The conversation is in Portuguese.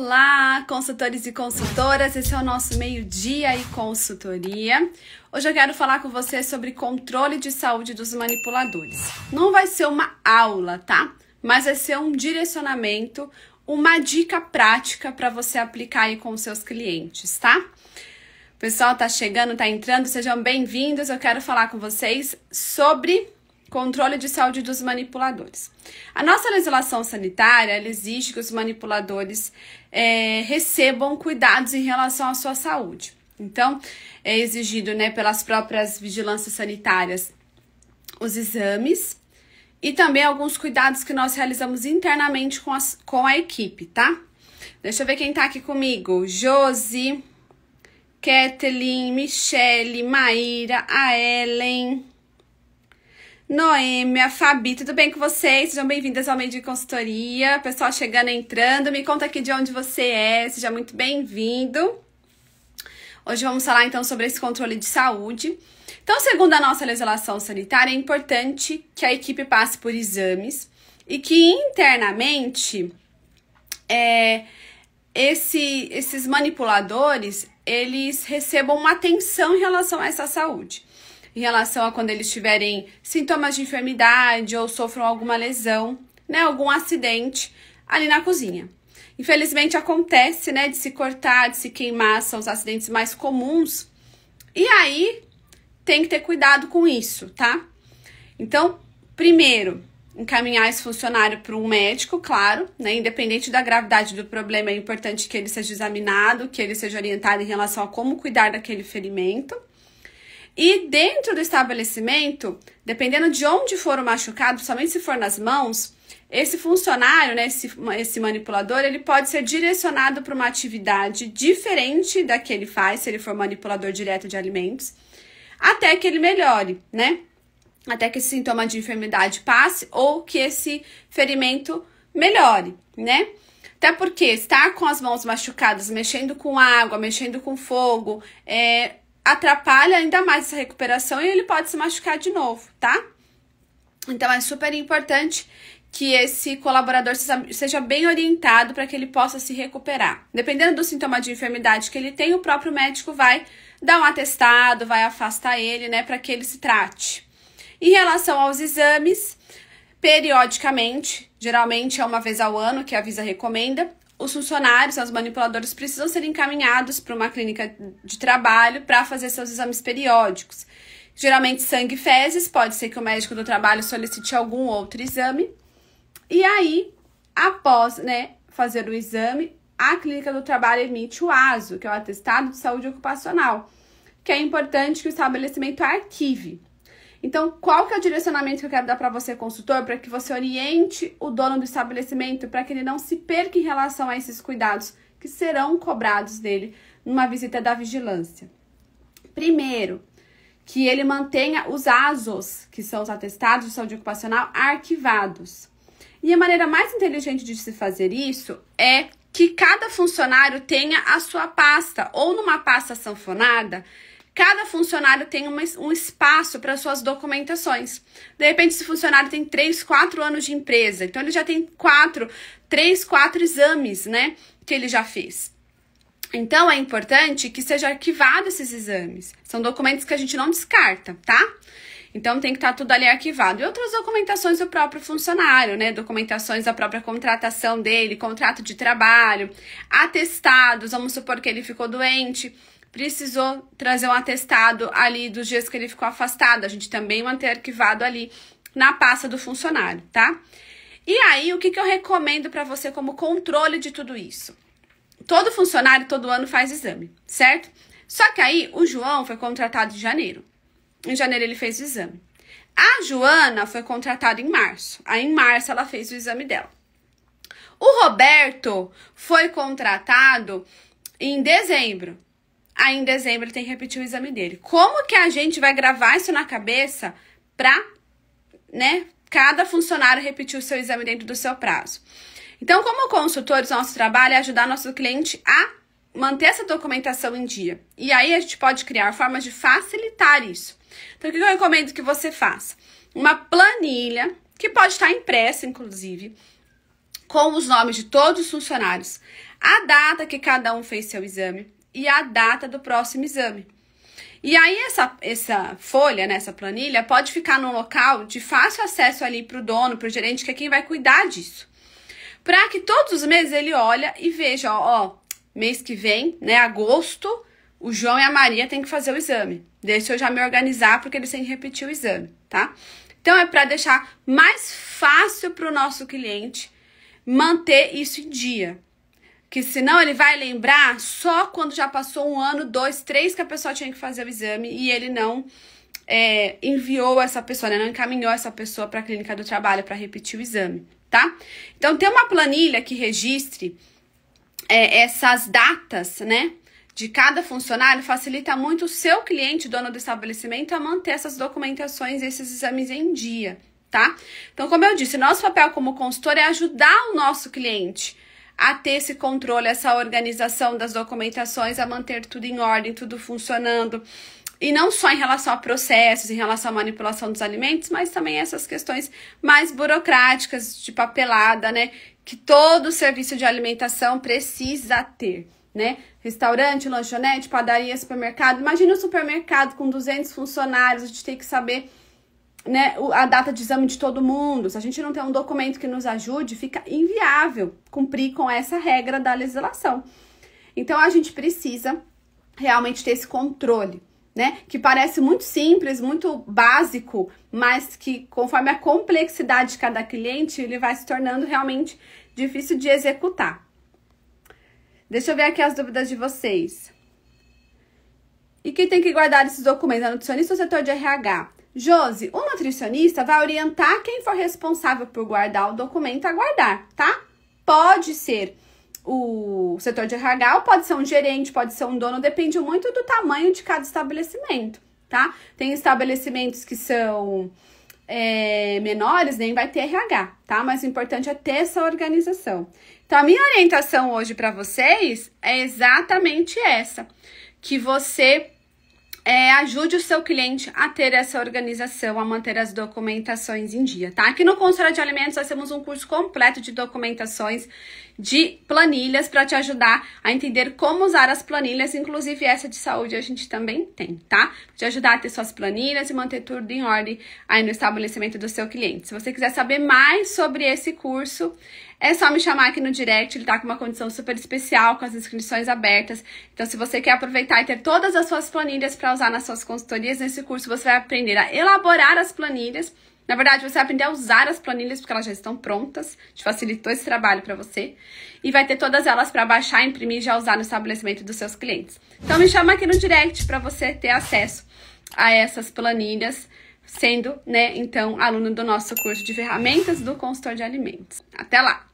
Olá, consultores e consultoras, esse é o nosso meio-dia e consultoria. Hoje eu quero falar com você sobre controle de saúde dos manipuladores. Não vai ser uma aula, tá? Mas vai ser um direcionamento, uma dica prática para você aplicar aí com seus clientes, tá? O pessoal tá chegando, tá entrando, sejam bem-vindos. Eu quero falar com vocês sobre Controle de saúde dos manipuladores. A nossa legislação sanitária exige que os manipuladores é, recebam cuidados em relação à sua saúde. Então, é exigido né, pelas próprias vigilâncias sanitárias os exames e também alguns cuidados que nós realizamos internamente com, as, com a equipe, tá? Deixa eu ver quem tá aqui comigo. Josi, Kathleen, Michele, Maíra, a Ellen, Noêmia, Fabi, tudo bem com vocês? Sejam bem-vindas ao Meio de Consultoria. Pessoal chegando, entrando, me conta aqui de onde você é, seja muito bem-vindo. Hoje vamos falar então sobre esse controle de saúde. Então, segundo a nossa legislação sanitária, é importante que a equipe passe por exames e que internamente é, esse, esses manipuladores eles recebam uma atenção em relação a essa saúde em relação a quando eles tiverem sintomas de enfermidade ou sofram alguma lesão, né, algum acidente ali na cozinha. Infelizmente acontece, né, de se cortar, de se queimar, são os acidentes mais comuns. E aí tem que ter cuidado com isso, tá? Então, primeiro, encaminhar esse funcionário para um médico, claro, né? Independente da gravidade do problema, é importante que ele seja examinado, que ele seja orientado em relação a como cuidar daquele ferimento. E dentro do estabelecimento, dependendo de onde for o machucado, somente se for nas mãos, esse funcionário, né, esse, esse manipulador, ele pode ser direcionado para uma atividade diferente da que ele faz, se ele for manipulador direto de alimentos, até que ele melhore, né? Até que esse sintoma de enfermidade passe ou que esse ferimento melhore, né? Até porque estar com as mãos machucadas, mexendo com água, mexendo com fogo, é, atrapalha ainda mais essa recuperação e ele pode se machucar de novo, tá? Então é super importante que esse colaborador seja bem orientado para que ele possa se recuperar. Dependendo do sintoma de enfermidade que ele tem, o próprio médico vai dar um atestado, vai afastar ele, né, para que ele se trate. Em relação aos exames, periodicamente, geralmente é uma vez ao ano que a Visa recomenda, os funcionários, né, os manipuladores, precisam ser encaminhados para uma clínica de trabalho para fazer seus exames periódicos. Geralmente sangue e fezes, pode ser que o médico do trabalho solicite algum outro exame. E aí, após né, fazer o exame, a clínica do trabalho emite o ASO, que é o atestado de saúde ocupacional, que é importante que o estabelecimento arquive. Então, qual que é o direcionamento que eu quero dar para você, consultor, para que você oriente o dono do estabelecimento para que ele não se perca em relação a esses cuidados que serão cobrados dele numa visita da vigilância? Primeiro, que ele mantenha os ASOS, que são os atestados de saúde ocupacional, arquivados. E a maneira mais inteligente de se fazer isso é que cada funcionário tenha a sua pasta, ou numa pasta sanfonada, Cada funcionário tem uma, um espaço para suas documentações. De repente, esse funcionário tem 3, 4 anos de empresa, então ele já tem 4, 3, 4 exames, né? Que ele já fez. Então é importante que seja arquivado esses exames. São documentos que a gente não descarta, tá? Então tem que estar tá tudo ali arquivado. E outras documentações do próprio funcionário, né? Documentações da própria contratação dele, contrato de trabalho, atestados, vamos supor que ele ficou doente precisou trazer um atestado ali dos dias que ele ficou afastado. A gente também manter arquivado ali na pasta do funcionário, tá? E aí, o que, que eu recomendo para você como controle de tudo isso? Todo funcionário todo ano faz exame, certo? Só que aí o João foi contratado em janeiro. Em janeiro ele fez o exame. A Joana foi contratada em março. Aí em março ela fez o exame dela. O Roberto foi contratado em dezembro. Aí em dezembro ele tem que repetir o exame dele. Como que a gente vai gravar isso na cabeça pra, né, cada funcionário repetir o seu exame dentro do seu prazo? Então, como consultores, nosso trabalho é ajudar nosso cliente a manter essa documentação em dia. E aí a gente pode criar formas de facilitar isso. Então, o que eu recomendo que você faça? Uma planilha, que pode estar impressa, inclusive, com os nomes de todos os funcionários, a data que cada um fez seu exame, e a data do próximo exame. E aí essa, essa folha, né, essa planilha, pode ficar num local de fácil acesso ali para o dono, para o gerente, que é quem vai cuidar disso. Para que todos os meses ele olha e veja, ó, ó, mês que vem, né, agosto, o João e a Maria têm que fazer o exame. Deixa eu já me organizar porque eles têm que repetir o exame, tá? Então é para deixar mais fácil para o nosso cliente manter isso em dia que senão ele vai lembrar só quando já passou um ano, dois, três que a pessoa tinha que fazer o exame e ele não é, enviou essa pessoa, né? não encaminhou essa pessoa para a clínica do trabalho para repetir o exame, tá? Então tem uma planilha que registre é, essas datas, né? De cada funcionário facilita muito o seu cliente, dono do estabelecimento, a manter essas documentações, esses exames em dia, tá? Então, como eu disse, nosso papel como consultor é ajudar o nosso cliente a ter esse controle, essa organização das documentações, a manter tudo em ordem, tudo funcionando. E não só em relação a processos, em relação à manipulação dos alimentos, mas também essas questões mais burocráticas, de papelada, né? Que todo serviço de alimentação precisa ter, né? Restaurante, lanchonete, padaria, supermercado. Imagina o um supermercado com 200 funcionários, a gente tem que saber né, a data de exame de todo mundo, se a gente não tem um documento que nos ajude, fica inviável cumprir com essa regra da legislação. Então a gente precisa realmente ter esse controle, né? Que parece muito simples, muito básico, mas que conforme a complexidade de cada cliente, ele vai se tornando realmente difícil de executar. Deixa eu ver aqui as dúvidas de vocês. E quem tem que guardar esses documentos? A é nutricionista ou setor de RH? Josi, o nutricionista vai orientar quem for responsável por guardar o documento a guardar, tá? Pode ser o setor de RH, pode ser um gerente, pode ser um dono, depende muito do tamanho de cada estabelecimento, tá? Tem estabelecimentos que são é, menores, nem vai ter RH, tá? Mas o importante é ter essa organização. Então, a minha orientação hoje para vocês é exatamente essa: que você é, ajude o seu cliente a ter essa organização, a manter as documentações em dia, tá? Aqui no Consultório de Alimentos nós temos um curso completo de documentações, de planilhas para te ajudar a entender como usar as planilhas, inclusive essa de saúde a gente também tem, tá? Te ajudar a ter suas planilhas e manter tudo em ordem aí no estabelecimento do seu cliente. Se você quiser saber mais sobre esse curso, é só me chamar aqui no direct, ele tá com uma condição super especial, com as inscrições abertas. Então, se você quer aproveitar e ter todas as suas planilhas para usar nas suas consultorias. Nesse curso você vai aprender a elaborar as planilhas. Na verdade, você vai aprender a usar as planilhas porque elas já estão prontas. Te facilitou esse trabalho para você. E vai ter todas elas para baixar, imprimir e já usar no estabelecimento dos seus clientes. Então me chama aqui no direct para você ter acesso a essas planilhas, sendo, né, então, aluno do nosso curso de ferramentas do consultor de alimentos. Até lá!